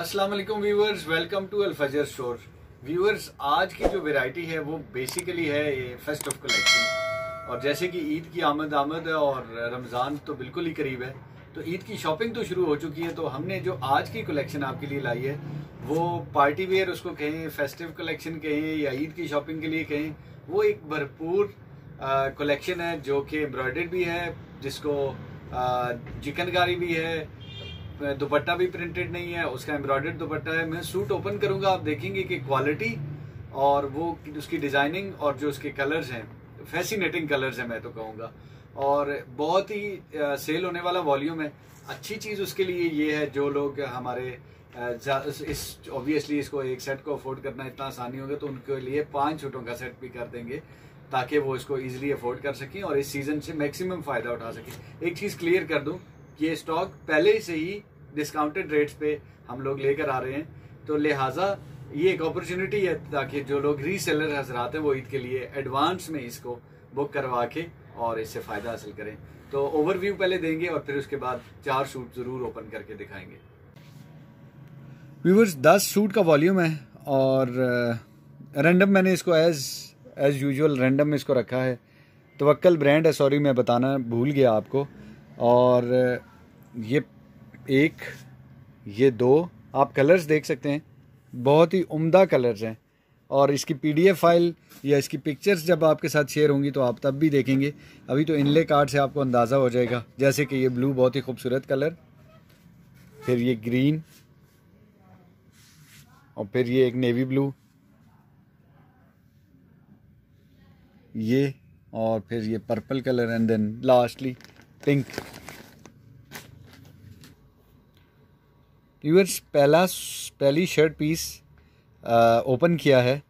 अस्सलाम वालेकुम welcome to Al Fajr store viewers आज की जो वेराइटी है वो बेसिकली है ये फेस्ट ऑफ कलेक्शन और जैसे कि ईद की आमद आमद है और रमज़ान तो बिल्कुल ही करीब है तो ईद की शॉपिंग तो शुरू हो चुकी है तो हमने जो आज की कलेक्शन आपके लिए लाई है वो पार्टी वेयर उसको कहें फेस्टिव कलेक्शन कहें या ईद की शॉपिंग के लिए कहें वो एक भरपूर कलेक्शन है जो कि एम्ब्रॉयडर्ड भी है जिसको चिकनकारी भी है दुपट्टा भी प्रिंटेड नहीं है उसका एम्ब्रॉयडर्ड दुपट्टा है मैं सूट ओपन करूंगा आप देखेंगे कि क्वालिटी और वो उसकी डिजाइनिंग और जो उसके कलर्स हैं फैसिनेटिंग कलर्स हैं मैं तो कहूंगा और बहुत ही सेल होने वाला वॉल्यूम है अच्छी चीज़ उसके लिए ये है जो लोग हमारे इस ऑब्वियसली इसको एक सेट को अफोर्ड करना इतना आसानी होगा तो उनके लिए पांच छूटों का सेट भी कर देंगे ताकि वो इसको इजीली अफोर्ड कर सकें और इस सीज़न से मैक्सिमम फ़ायदा उठा सकें एक चीज़ क्लियर कर दूं ये स्टॉक पहले से ही डिस्काउंटेड रेट्स पे हम लोग लेकर आ रहे हैं तो लिहाजा ये एक अपॉर्चुनिटी है ताकि जो लोग रीसेलर हजरात हैं वो ईद के लिए एडवांस में इसको बुक करवा के और इससे फ़ायदा हासिल करें तो ओवरव्यू पहले देंगे और फिर उसके बाद चार सूट ज़रूर ओपन करके दिखाएंगे व्यूवर्स दस सूट का वॉल्यूम है और रैंडम मैंने इसको एज़ एज़ यूजल रैंडम में इसको रखा है तो वक्कल ब्रांड है सॉरी मैं बताना भूल गया आपको और ये एक ये दो आप कलर्स देख सकते हैं बहुत ही उम्दा कलर्स हैं और इसकी पीडीएफ फाइल या इसकी पिक्चर्स जब आपके साथ शेयर होंगी तो आप तब भी देखेंगे अभी तो इनले कार्ड से आपको अंदाज़ा हो जाएगा जैसे कि ये ब्लू बहुत ही खूबसूरत कलर फिर ये ग्रीन और फिर ये एक नेवी ब्लू ये और फिर ये purple colour and then lastly pink viewers पहला पहली शर्ट पीस ओपन किया है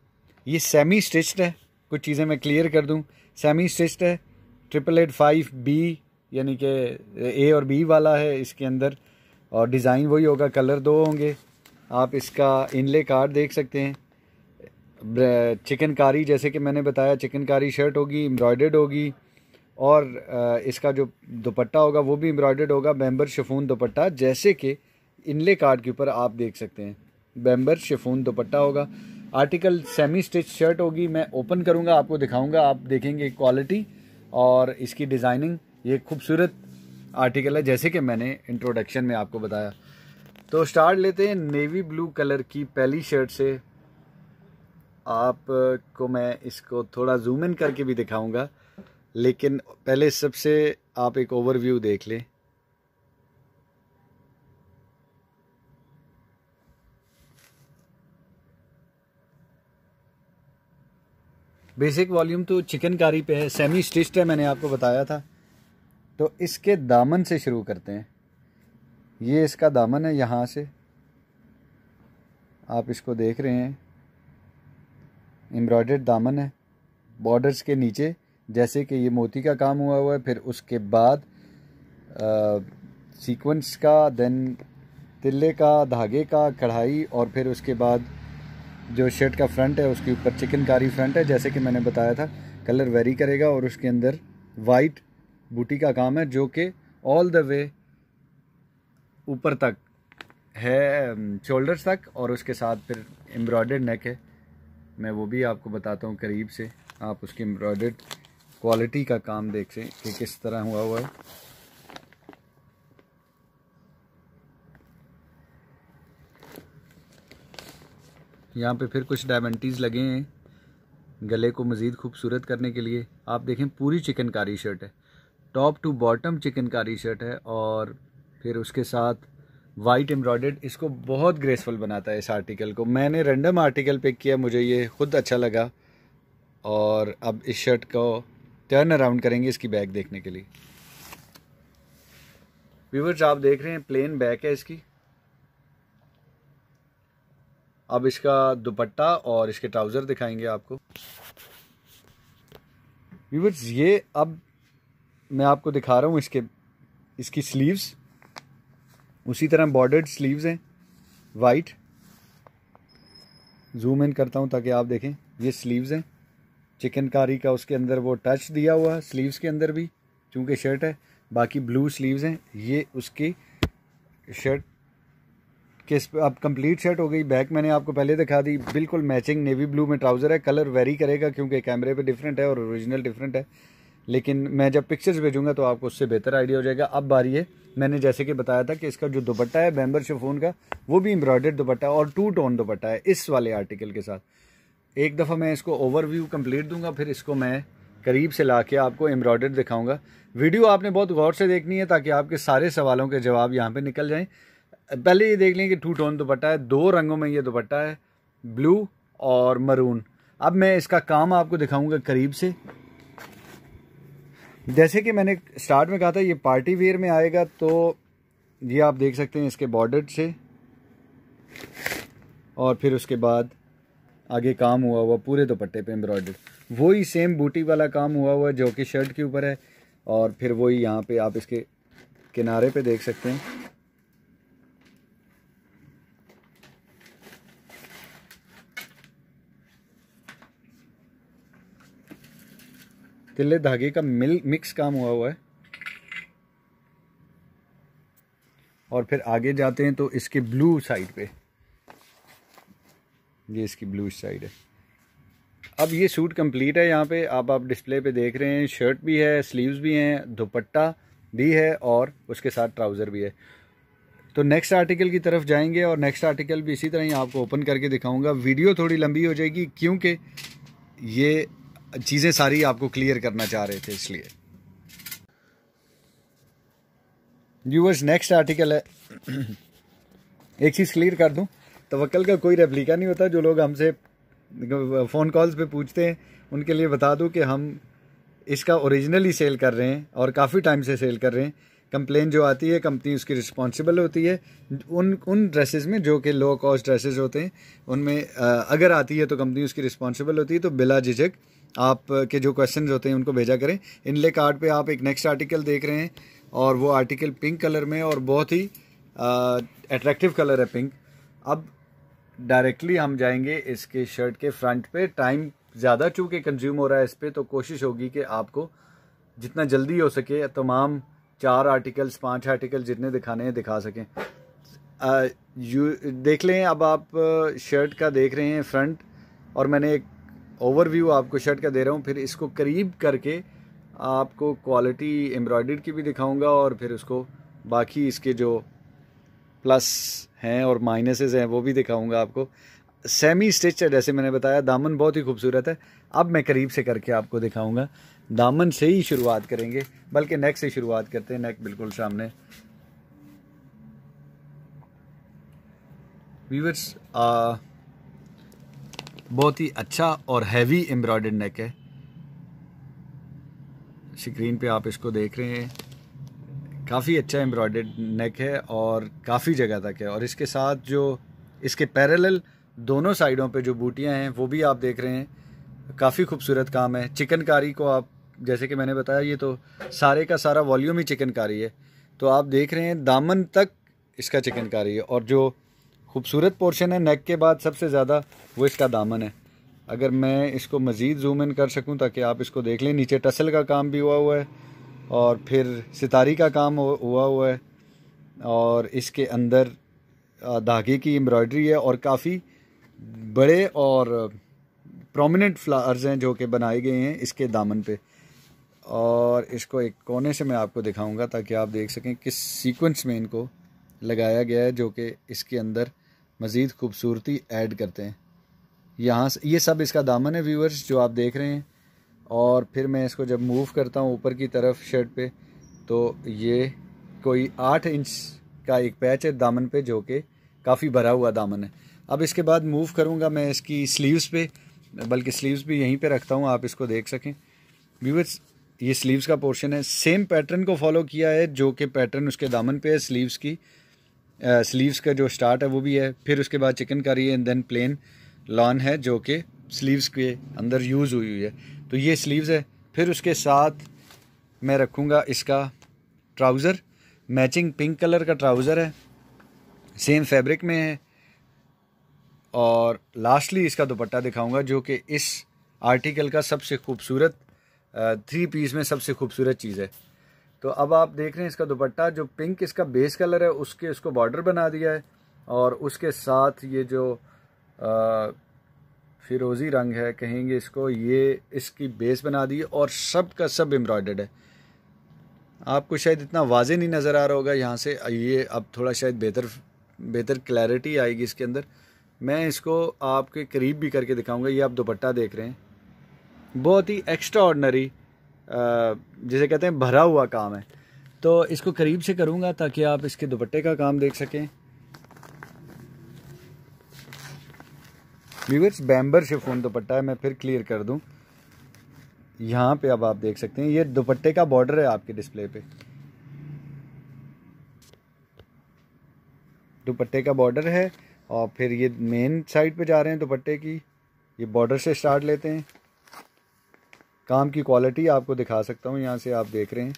ये सेमी स्टिच्ड है कुछ चीज़ें मैं क्लियर कर दूं सेमी स्टिच्ड है ट्रिपल एट फाइव बी यानी कि ए और बी वाला है इसके अंदर और डिज़ाइन वही होगा कलर दो होंगे आप इसका इनले कार्ड देख सकते हैं चिकनकारी जैसे कि मैंने बताया चिकनकारी शर्ट होगी एम्ब्रॉयडर्ड होगी और इसका जो दुपट्टा होगा वो भी एम्ब्रॉयडर्ड होगा मेम्बर शफून दुपट्टा जैसे कि इनले कार्ड के ऊपर आप देख सकते हैं बैम्बर शिफोन दुपट्टा होगा आर्टिकल सेमी स्टिच शर्ट होगी मैं ओपन करूँगा आपको दिखाऊँगा आप देखेंगे क्वालिटी और इसकी डिज़ाइनिंग ये खूबसूरत आर्टिकल है जैसे कि मैंने इंट्रोडक्शन में आपको बताया तो स्टार्ट लेते हैं नेवी ब्लू कलर की पहली शर्ट से आप को मैं इसको थोड़ा जूम इन करके भी दिखाऊंगा लेकिन पहले सबसे आप एक ओवरव्यू देख लें बेसिक वॉल्यूम तो चिकन कारी पे है सेमी स्टिच्ड है मैंने आपको बताया था तो इसके दामन से शुरू करते हैं ये इसका दामन है यहाँ से आप इसको देख रहे हैं एम्ब्रॉयडर्ड दामन है बॉर्डर्स के नीचे जैसे कि ये मोती का काम हुआ हुआ है फिर उसके बाद सीक्वेंस का देन तिल्ले का धागे का कढ़ाई और फिर उसके बाद जो शर्ट का फ्रंट है उसके ऊपर चिकनकारी फ्रंट है जैसे कि मैंने बताया था कलर वेरी करेगा और उसके अंदर वाइट बूटी का काम है जो कि ऑल द वे ऊपर तक है शोल्डर्स um, तक और उसके साथ फिर एम्ब्रॉयडर्ड नेक है मैं वो भी आपको बताता हूँ करीब से आप उसकी एम्ब्रॉयडर्ड क्वालिटी का काम देख सें कि किस तरह हुआ हुआ है यहाँ पे फिर कुछ डायमेंटीज़ लगे हैं गले को मज़ीद खूबसूरत करने के लिए आप देखें पूरी चिकनकारी शर्ट है top to bottom chikankari shirt है और फिर उसके साथ वाइट एम्ब्रॉयड इसको बहुत ग्रेसफुल बनाता है इस आर्टिकल को मैंने रेंडम आर्टिकल पिक किया मुझे ये ख़ुद अच्छा लगा और अब इस शर्ट को टर्न अराउंड करेंगे इसकी बैग देखने के लिए व्यूवर्स आप देख रहे हैं प्लेन बैक है इसकी अब इसका दुपट्टा और इसके ट्राउज़र दिखाएंगे आपको व्यूवर्स ये अब मैं आपको दिखा रहा हूँ इसके इसकी स्लीव्स उसी तरह बॉर्डर्ड स्लीव्स हैं वाइट जूम इन करता हूँ ताकि आप देखें ये स्लीव्स हैं चिकनकारी का उसके अंदर वो टच दिया हुआ है स्लीव्स के अंदर भी चूँकि शर्ट है बाकी ब्लू स्लीव्स हैं ये उसकी शर्ट कि अब कंप्लीट शर्ट हो गई बैक मैंने आपको पहले दिखा दी बिल्कुल मैचिंग नेवी ब्लू में ट्राउज़र है कलर वेरी करेगा क्योंकि कैमरे पे डिफरेंट है और ओरिजिनल डिफरेंट है लेकिन मैं जब पिक्चर्स भेजूंगा तो आपको उससे बेहतर आइडिया हो जाएगा अब बारी है मैंने जैसे कि बताया था कि इसका जो दुपट्टा है बैम्बर शफून का वो भी एम्ब्रॉयडर्ड दुपट्टा है और टू टोन दुपट्टा है इस वाले आर्टिकल के साथ एक दफ़ा मैं इसको ओवरव्यू कम्प्लीट दूंगा फिर इसको मैं करीब से ला के आपको एम्ब्रॉयडर्ड दिखाऊंगा वीडियो आपने बहुत गौर से देखनी है ताकि आपके सारे सवालों के जवाब यहाँ पर निकल जाएँ पहले ये देख लें कि टू टोन दुपट्टा है दो रंगों में ये दुपट्टा है ब्लू और मरून अब मैं इसका काम आपको दिखाऊंगा करीब से जैसे कि मैंने स्टार्ट में कहा था ये पार्टी वेयर में आएगा तो ये आप देख सकते हैं इसके बॉर्डर से और फिर उसके बाद आगे काम हुआ हुआ पूरे दुपट्टे पे एम्ब्रॉयडर वही सेम बूटी वाला काम हुआ हुआ जो कि शर्ट के ऊपर है और फिर वही यहाँ पे आप इसके किनारे पे देख सकते हैं तिल्ले धागे का मिल मिक्स काम हुआ हुआ है और फिर आगे जाते हैं तो इसके ब्लू साइड पे ये इसकी ब्लू साइड है अब ये सूट कंप्लीट है यहाँ पे आप आप डिस्प्ले पे देख रहे हैं शर्ट भी है स्लीव्स भी हैं दुपट्टा भी है और उसके साथ ट्राउज़र भी है तो नेक्स्ट आर्टिकल की तरफ जाएंगे और नेक्स्ट आर्टिकल भी इसी तरह ही आपको ओपन करके दिखाऊंगा वीडियो थोड़ी लंबी हो जाएगी क्योंकि ये चीज़ें सारी आपको क्लियर करना चाह रहे थे इसलिए व्यूवर्स नेक्स्ट आर्टिकल है एक चीज़ क्लियर कर दूं तवक्ल का कोई रेप्लिका नहीं होता जो लोग हमसे फ़ोन कॉल्स पे पूछते हैं उनके लिए बता दूं कि हम इसका ओरिजिनली सेल कर रहे हैं और काफ़ी टाइम से सेल कर रहे हैं कंप्लेन जो आती है कंपनी उसकी रिस्पॉन्सिबल होती है उन उन ड्रेसेस में जो कि लो कॉस्ट ड्रेसेस होते हैं उनमें अगर आती है तो कंपनी उसकी रिस्पॉन्सिबल होती है तो बिला झिझक आप के जो क्वेश्चन होते हैं उनको भेजा करें इनले कार्ड पे आप एक नेक्स्ट आर्टिकल देख रहे हैं और वो आर्टिकल पिंक कलर में और बहुत ही अट्रैक्टिव कलर है पिंक अब डायरेक्टली हम जाएंगे इसके शर्ट के फ्रंट पे टाइम ज़्यादा चूँकि कंज्यूम हो रहा है इस पर तो कोशिश होगी कि आपको जितना जल्दी हो सके तमाम चार आर्टिकल्स पाँच आर्टिकल जितने दिखाने हैं दिखा सकें यू देख लें अब आप शर्ट का देख रहे हैं फ्रंट और मैंने एक ओवरव्यू आपको शर्ट का दे रहा हूँ फिर इसको करीब करके आपको क्वालिटी एम्ब्रॉयडर्ड की भी दिखाऊंगा और फिर उसको बाकी इसके जो प्लस हैं और माइनसेस हैं वो भी दिखाऊंगा आपको सेमी स्टिच है जैसे मैंने बताया दामन बहुत ही खूबसूरत है अब मैं करीब से करके आपको दिखाऊंगा दामन से ही शुरुआत करेंगे बल्कि नेक से शुरुआत करते हैं नेक बिल्कुल सामने व्यूवर्स बहुत ही अच्छा और हैवी एम्ब्रॉयडर्ड नेक है स्क्रीन पे आप इसको देख रहे हैं काफ़ी अच्छा एम्ब्रॉयडर्ड नेक है और काफ़ी जगह तक है और इसके साथ जो इसके पैरेलल दोनों साइडों पे जो बूटियां हैं वो भी आप देख रहे हैं काफ़ी खूबसूरत काम है चिकनकारी को आप जैसे कि मैंने बताया ये तो सारे का सारा वॉल्यूम ही चिकनकारी है तो आप देख रहे हैं दामन तक इसका चिकनकारी है और जो खूबसूरत पोर्शन है नेक के बाद सबसे ज़्यादा वो इसका दामन है अगर मैं इसको मज़ीद जूम इन कर सकूं ताकि आप इसको देख लें नीचे टसल का काम भी हुआ हुआ है और फिर सितारी का काम हुआ हुआ है और इसके अंदर धागे की एम्ब्रॉयडरी है और काफ़ी बड़े और प्रोमिनेंट फ्लावर्स हैं जो कि बनाए गए हैं इसके दामन पे और इसको एक कोने से मैं आपको दिखाऊंगा ताकि आप देख सकें किस सीक्वेंस में इनको लगाया गया है जो कि इसके अंदर मज़ीद खूबसूरती ऐड करते हैं यहाँ से ये सब इसका दामन है व्यूवर्स जो आप देख रहे हैं और फिर मैं इसको जब मूव करता हूँ ऊपर की तरफ शर्ट पे तो ये कोई आठ इंच का एक पैच है दामन पे जो कि काफ़ी भरा हुआ दामन है अब इसके बाद मूव करूँगा मैं इसकी स्लीव्स पे बल्कि स्लीव्स भी यहीं पे रखता हूँ आप इसको देख सकें व्यूवर्स ये स्लीव्स का पोर्शन है सेम पैटर्न को फॉलो किया है जो कि पैटर्न उसके दामन पर है स्लीव्स की स्लीव्स uh, का जो स्टार्ट है वो भी है फिर उसके बाद chicken curry and then plane lawn है जो कि स्लीव्स के अंदर यूज़ हुई हुई है तो ये स्लीव्स है फिर उसके साथ मैं रखूँगा इसका ट्राउज़र मैचिंग पिंक कलर का ट्राउज़र है सेम फैब्रिक में है और लास्टली इसका दुपट्टा दिखाऊंगा जो कि इस आर्टिकल का सबसे खूबसूरत थ्री uh, पीस में सबसे खूबसूरत चीज़ है तो अब आप देख रहे हैं इसका दुपट्टा जो पिंक इसका बेस कलर है उसके इसको बॉर्डर बना दिया है और उसके साथ ये जो फिरोज़ी रंग है कहेंगे इसको ये इसकी बेस बना दी और सब का सब एम्ब्रॉयडर्ड है आपको शायद इतना वाजे नहीं नज़र आ रहा होगा यहाँ से ये अब थोड़ा शायद बेहतर बेहतर क्लैरिटी आएगी इसके अंदर मैं इसको आपके करीब भी करके दिखाऊंगा ये आप दुपट्टा देख रहे हैं बहुत ही एक्स्ट्रा ऑर्डनरी जिसे कहते हैं भरा हुआ काम है तो इसको करीब से करूँगा ताकि आप इसके दुपट्टे का काम देख सकें व्यूवर्स बैम्बर शिफोन दुपट्टा है मैं फिर क्लियर कर दूं यहाँ पे अब आप देख सकते हैं ये दुपट्टे का बॉर्डर है आपके डिस्प्ले पे दुपट्टे का बॉर्डर है और फिर ये मेन साइड पे जा रहे हैं दुपट्टे की ये बॉर्डर से स्टार्ट लेते हैं काम की क्वालिटी आपको दिखा सकता हूँ यहाँ से आप देख रहे हैं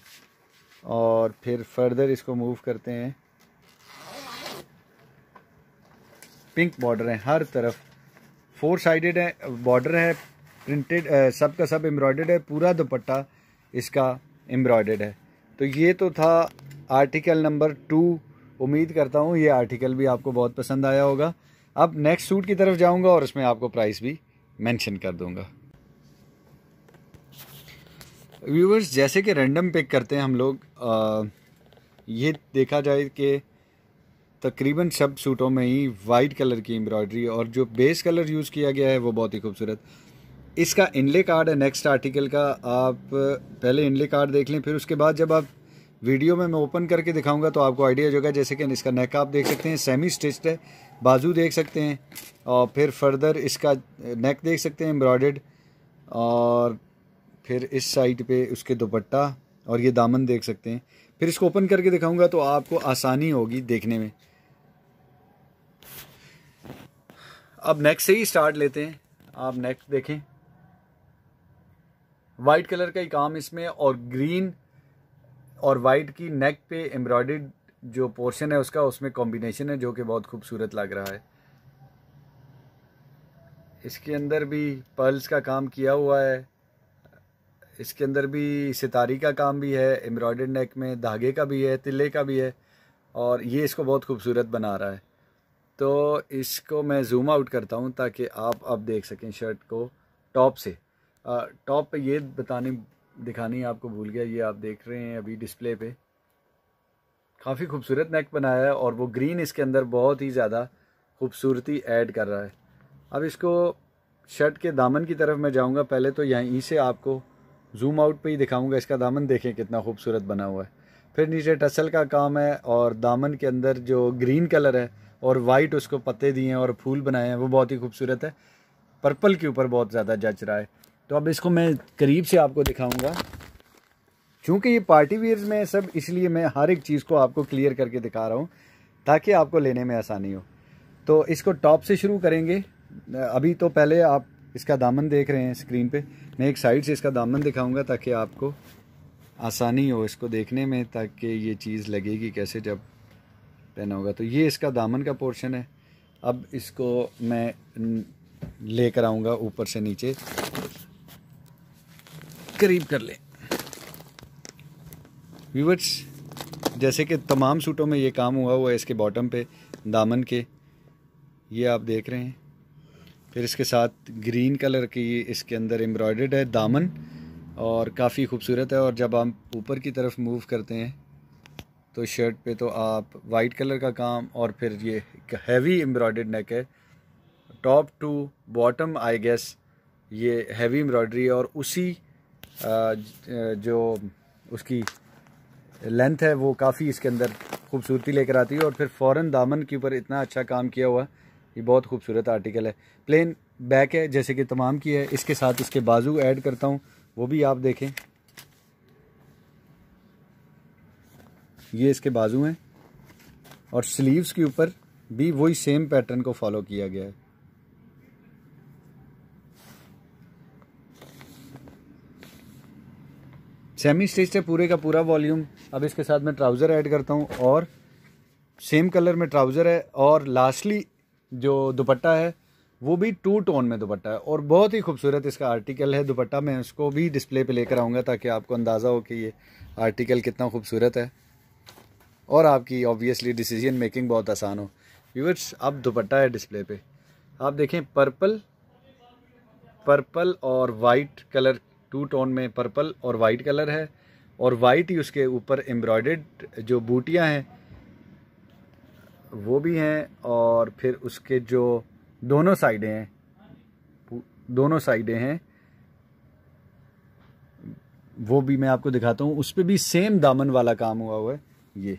और फिर फर्दर इसको मूव करते हैं पिंक बॉर्डर है हर तरफ फोर साइडेड है बॉर्डर है प्रिंटेड सब का सब एम्ब्रॉयडर्ड है पूरा दुपट्टा इसका एम्ब्रॉयडर्ड है तो ये तो था आर्टिकल नंबर टू उम्मीद करता हूँ ये आर्टिकल भी आपको बहुत पसंद आया होगा अब नेक्स्ट सूट की तरफ जाऊँगा और उसमें आपको प्राइस भी मेंशन कर दूँगा व्यूवर्स जैसे कि रैंडम पिक करते हैं हम लोग आ, ये देखा जाए कि तकरीबन सब सूटों में ही वाइट कलर की एम्ब्रॉयडरी और जो बेस कलर यूज़ किया गया है वो बहुत ही खूबसूरत इसका इनले कार्ड है नेक्स्ट आर्टिकल का आप पहले इनले कार्ड देख लें फिर उसके बाद जब आप वीडियो में मैं ओपन करके दिखाऊंगा तो आपको आइडिया जोगा जैसे कि इसका नेक आप देख सकते हैं सेमी स्टिच्ड है बाजू देख सकते हैं और फिर फर्दर इसका नेक देख सकते हैं एम्ब्रॉयड और फिर इस साइड पे उसके दुपट्टा और ये दामन देख सकते हैं फिर इसको ओपन करके दिखाऊंगा तो आपको आसानी होगी देखने में अब नेक से ही स्टार्ट लेते हैं आप नेक देखें वाइट कलर का ही काम इसमें और ग्रीन और वाइट की नेक पे एम्ब्रॉयड जो पोर्शन है उसका उसमें कॉम्बिनेशन है जो कि बहुत खूबसूरत लग रहा है इसके अंदर भी पर्ल्स का काम किया हुआ है इसके अंदर भी सितारी का काम भी है एम्ब्रॉयडर्ड नेक में धागे का भी है तिले का भी है और ये इसको बहुत खूबसूरत बना रहा है तो इसको मैं जूम आउट करता हूँ ताकि आप अब देख सकें शर्ट को टॉप से टॉप पे ये बताने दिखानी आपको भूल गया ये आप देख रहे हैं अभी डिस्प्ले पे काफ़ी खूबसूरत नेक बनाया है और वो ग्रीन इसके अंदर बहुत ही ज़्यादा खूबसूरती ऐड कर रहा है अब इसको शर्ट के दामन की तरफ मैं जाऊँगा पहले तो यहीं से आपको जूम आउट पे ही दिखाऊंगा इसका दामन देखें कितना खूबसूरत बना हुआ है फिर नीचे टसल का काम है और दामन के अंदर जो ग्रीन कलर है और वाइट उसको पत्ते दिए हैं और फूल बनाए हैं वो बहुत ही खूबसूरत है पर्पल के ऊपर बहुत ज़्यादा जच रहा है तो अब इसको मैं करीब से आपको दिखाऊँगा चूँकि ये पार्टी वेयर में सब इसलिए मैं हर एक चीज़ को आपको क्लियर करके दिखा रहा हूँ ताकि आपको लेने में आसानी हो तो इसको टॉप से शुरू करेंगे अभी तो पहले आप इसका दामन देख रहे हैं स्क्रीन पे मैं एक साइड से इसका दामन दिखाऊंगा ताकि आपको आसानी हो इसको देखने में ताकि ये चीज़ लगेगी कैसे जब पहना होगा तो ये इसका दामन का पोर्शन है अब इसको मैं लेकर आऊँगा ऊपर से नीचे करीब कर लें व्यूवर्स जैसे कि तमाम सूटों में ये काम हुआ हुआ है इसके बॉटम पे दामन के ये आप देख रहे हैं फिर इसके साथ ग्रीन कलर की इसके अंदर एम्ब्रॉयडर्ड है दामन और काफ़ी खूबसूरत है और जब आप ऊपर की तरफ मूव करते हैं तो शर्ट पे तो आप वाइट कलर का काम और फिर ये एक हैवी एम्ब्रॉयडर्ड नेक है top to bottom I guess ये हैवी एम्ब्रॉयडरी है और उसी जो उसकी लेंथ है वो काफ़ी इसके अंदर खूबसूरती लेकर आती है और फिर फ़ौर दामन के ऊपर इतना अच्छा काम किया हुआ ये बहुत खूबसूरत आर्टिकल है प्लेन बैक है जैसे कि तमाम की है इसके साथ इसके बाजू ऐड करता हूँ वो भी आप देखें ये इसके बाजू हैं और स्लीव्स के ऊपर भी वही सेम पैटर्न को फॉलो किया गया है सेमी स्टिच है पूरे का पूरा वॉल्यूम अब इसके साथ मैं ट्राउज़र ऐड करता हूँ और सेम कलर में ट्राउज़र है और लास्टली जो दुपट्टा है वो भी टू टोन में दुपट्टा है और बहुत ही खूबसूरत इसका आर्टिकल है दुपट्टा मैं उसको भी डिस्प्ले पे लेकर आऊँगा ताकि आपको अंदाज़ा हो कि ये आर्टिकल कितना खूबसूरत है और आपकी ऑब्वियसली डिसीजन मेकिंग बहुत आसान हो व्यूवर्स अब दुपट्टा है डिस्प्ले पे आप देखें पर्पल पर्पल और वाइट कलर टू टोन में पर्पल और वाइट कलर है और वाइट ही उसके ऊपर एम्ब्रॉयड जो बूटियाँ हैं वो भी हैं और फिर उसके जो दोनों साइडें हैं दोनों साइडें हैं वो भी मैं आपको दिखाता हूँ उस पर भी सेम दामन वाला काम हुआ हुआ है ये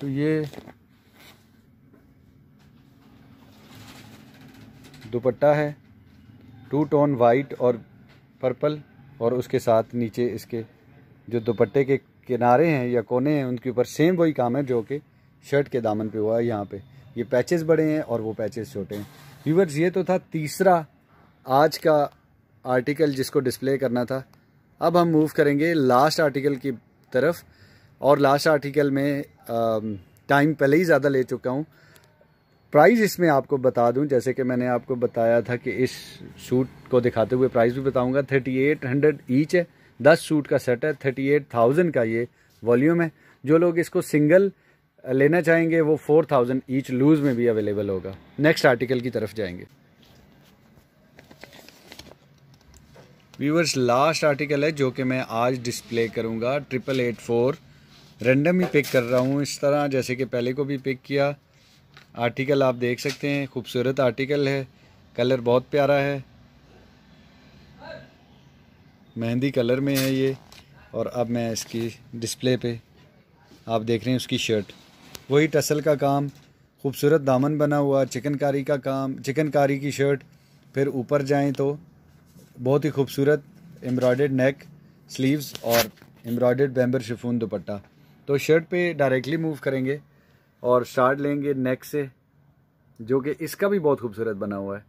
तो ये दुपट्टा है टू टोन वाइट और पर्पल और उसके साथ नीचे इसके जो दुपट्टे के किनारे हैं या कोने हैं उनके ऊपर सेम वही काम है जो कि शर्ट के दामन पे हुआ है यहाँ पे ये पैचेस बड़े हैं और वो पैचेस छोटे हैं व्यूवर्स ये तो था तीसरा आज का आर्टिकल जिसको डिस्प्ले करना था अब हम मूव करेंगे लास्ट आर्टिकल की तरफ और लास्ट आर्टिकल में टाइम um, पहले ही ज़्यादा ले चुका हूँ प्राइस इसमें आपको बता दूं जैसे कि मैंने आपको बताया था कि इस सूट को दिखाते हुए प्राइस भी बताऊंगा थर्टी एट हंड्रेड ईच है दस सूट का सेट है थर्टी एट थाउजेंड का ये वॉल्यूम है जो लोग इसको सिंगल लेना चाहेंगे वो फोर थाउजेंड ईच लूज़ में भी अवेलेबल होगा नेक्स्ट आर्टिकल की तरफ जाएंगे व्यूवर्स लास्ट आर्टिकल है जो कि मैं आज डिस्प्ले करूँगा ट्रिपल एट फोर रेंडम ही पिक कर रहा हूँ इस तरह जैसे कि पहले को भी पिक किया आर्टिकल आप देख सकते हैं खूबसूरत आर्टिकल है कलर बहुत प्यारा है मेहंदी कलर में है ये और अब मैं इसकी डिस्प्ले पे आप देख रहे हैं उसकी शर्ट वही टसल का काम खूबसूरत दामन बना हुआ चिकनकारी का काम चिकनकारी की शर्ट फिर ऊपर जाएं तो बहुत ही खूबसूरत एम्ब्रॉयड नेक स्लीव्स और एम्ब्रॉयड बैम्बर शिफून दुपट्टा तो शर्ट पे डायरेक्टली मूव करेंगे और स्टार्ट लेंगे नेक से जो कि इसका भी बहुत खूबसूरत बना हुआ है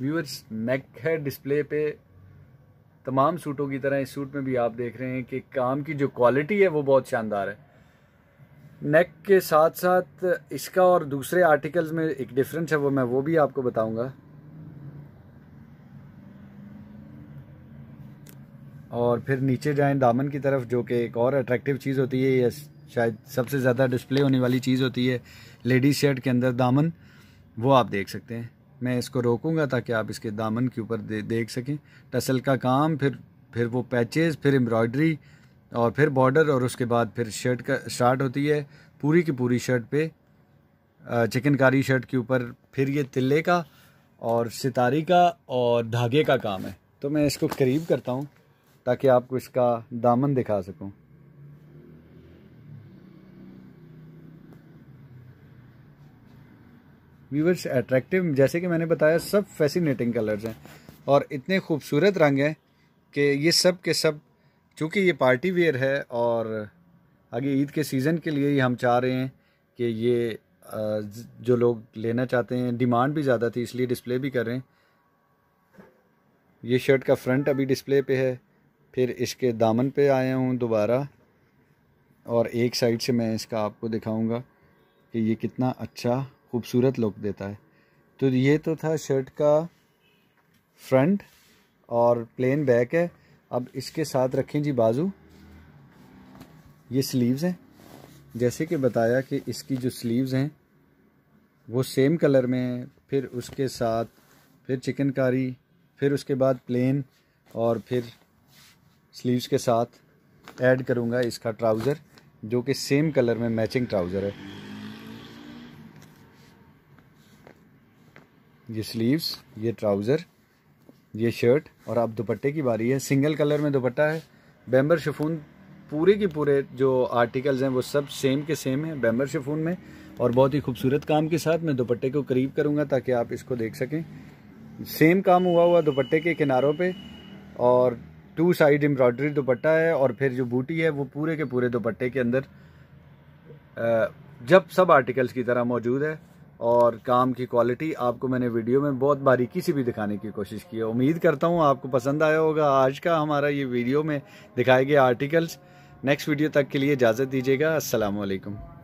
व्यूअर्स मैक है डिस्प्ले पे तमाम सूटों की तरह इस सूट में भी आप देख रहे हैं कि काम की जो क्वालिटी है वो बहुत शानदार है नेक के साथ साथ इसका और दूसरे आर्टिकल्स में एक डिफरेंस है वो मैं वो भी आपको बताऊंगा और फिर नीचे जाएं दामन की तरफ जो कि एक और अट्रैक्टिव चीज़ होती है या शायद सबसे ज़्यादा डिस्प्ले होने वाली चीज़ होती है लेडीज़ शर्ट के अंदर दामन वो आप देख सकते हैं मैं इसको रोकूंगा ताकि आप इसके दामन के ऊपर दे, देख सकें टसल का काम फिर फिर वो पैचेज़ फिर एम्ब्रॉयडरी और फिर बॉर्डर और उसके बाद फिर शर्ट का स्टार्ट होती है पूरी की पूरी शर्ट पे चिकनकारी शर्ट के ऊपर फिर ये तिल्ले का और सितारी का और धागे का काम है तो मैं इसको करीब करता हूँ ताकि आपको इसका दामन दिखा सकूँ व्यूवर्स अट्रैक्टिव जैसे कि मैंने बताया सब फैसिनेटिंग कलर्स हैं और इतने खूबसूरत रंग हैं कि ये सब के सब चूँकि ये पार्टी वेयर है और आगे ईद के सीज़न के लिए ही हम चाह रहे हैं कि ये जो लोग लेना चाहते हैं डिमांड भी ज़्यादा थी इसलिए डिस्प्ले भी कर रहे हैं ये शर्ट का फ्रंट अभी डिस्प्ले पे है फिर इसके दामन पे आया हूँ दोबारा और एक साइड से मैं इसका आपको दिखाऊंगा कि ये कितना अच्छा खूबसूरत लुक देता है तो ये तो था शर्ट का फ्रंट और प्लेन बैक है अब इसके साथ रखें जी बाजू ये स्लीव्स हैं जैसे कि बताया कि इसकी जो स्लीव्स हैं वो सेम कलर में है फिर उसके साथ फिर चिकनकारी फिर उसके बाद प्लेन और फिर स्लीव्स के साथ ऐड करूँगा इसका ट्राउज़र जो कि सेम कलर में मैचिंग ट्राउज़र है ये स्लीव्स ये ट्राउज़र ये शर्ट और अब दुपट्टे की बारी है सिंगल कलर में दुपट्टा है बैम्बर शफून पूरे के पूरे जो आर्टिकल्स हैं वो सब सेम के सेम हैं बैम्बर शफून में और बहुत ही खूबसूरत काम के साथ मैं दुपट्टे को करीब करूँगा ताकि आप इसको देख सकें सेम काम हुआ हुआ दुपट्टे के किनारों पे और टू साइड एम्ब्रॉयडरी दुपट्टा है और फिर जो बूटी है वो पूरे के पूरे दुपट्टे के अंदर जब सब आर्टिकल्स की तरह मौजूद है और काम की क्वालिटी आपको मैंने वीडियो में बहुत बारीकी से भी दिखाने की कोशिश की है उम्मीद करता हूँ आपको पसंद आया होगा आज का हमारा ये वीडियो में दिखाए गए आर्टिकल्स नेक्स्ट वीडियो तक के लिए इजाज़त दीजिएगा असलकम